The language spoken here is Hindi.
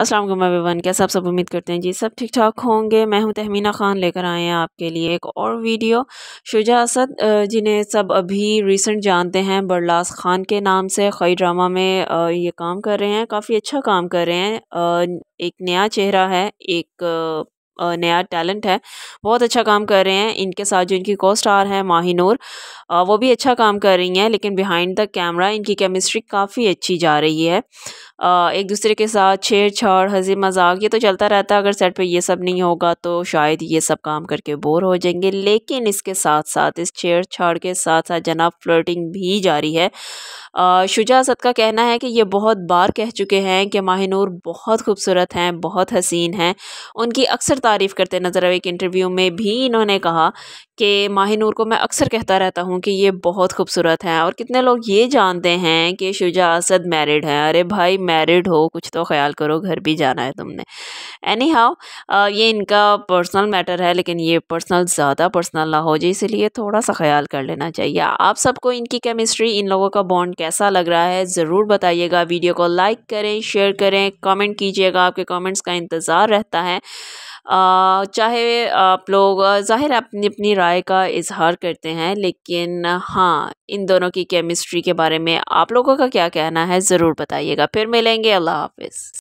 असलम एवरीवन कैसे आप सब उम्मीद करते हैं जी सब ठीक ठाक होंगे मैं हूं तहमीना ख़ान लेकर आए हैं आपके लिए एक और वीडियो शुजा असद जिन्हें सब अभी रिसेंट जानते हैं बरलास ख़ान के नाम से खई ड्रामा में ये काम कर रहे हैं काफ़ी अच्छा काम कर रहे हैं एक नया चेहरा है एक नया टैलेंट है बहुत अच्छा काम कर रहे हैं इनके साथ जो इनकी को स्टार हैं माही नूर वो भी अच्छा काम कर रही हैं लेकिन बिहाइंड द कैमरा इनकी केमिस्ट्री काफ़ी अच्छी जा रही है एक दूसरे के साथ छेड़छाड़ हंसी मजाक ये तो चलता रहता है अगर सेट पे ये सब नहीं होगा तो शायद ये सब काम करके बोर हो जाएंगे लेकिन इसके साथ साथ इस छेड़छाड़ के साथ साथ जनाब फ्लर्टिंग भी जारी है शुजा असद का कहना है कि ये बहुत बार कह चुके हैं कि माहनूर बहुत खूबसूरत हैं बहुत हसीन हैं उनकी अक्सर तारीफ़ करते नज़र आए एक इंटरव्यू में भी इन्होंने कहा कि माहनूर को मैं अक्सर कहता रहता हूँ कि ये बहुत खूबसूरत हैं और कितने लोग ये जानते हैं कि शुजा असद मैरिड हैं अरे भाई मैरिड हो कुछ तो ख्याल करो घर भी जाना है तुमने एनी हाउ ये इनका पर्सनल मैटर है लेकिन ये पर्सनल ज़्यादा पर्सनल ना हो जाए इसलिए थोड़ा सा ख्याल कर लेना चाहिए आप सबको इनकी केमिस्ट्री इन लोगों का बॉन्ड कैसा लग रहा है ज़रूर बताइएगा वीडियो को लाइक करें शेयर करें कमेंट कीजिएगा आपके कमेंट्स का इंतज़ार रहता है आ, चाहे आप लोग ज़ाहिर अपनी अपनी राय का इजहार करते हैं लेकिन हाँ इन दोनों की केमिस्ट्री के बारे में आप लोगों का क्या कहना है ज़रूर बताइएगा फिर मिलेंगे अल्लाह हाफिज़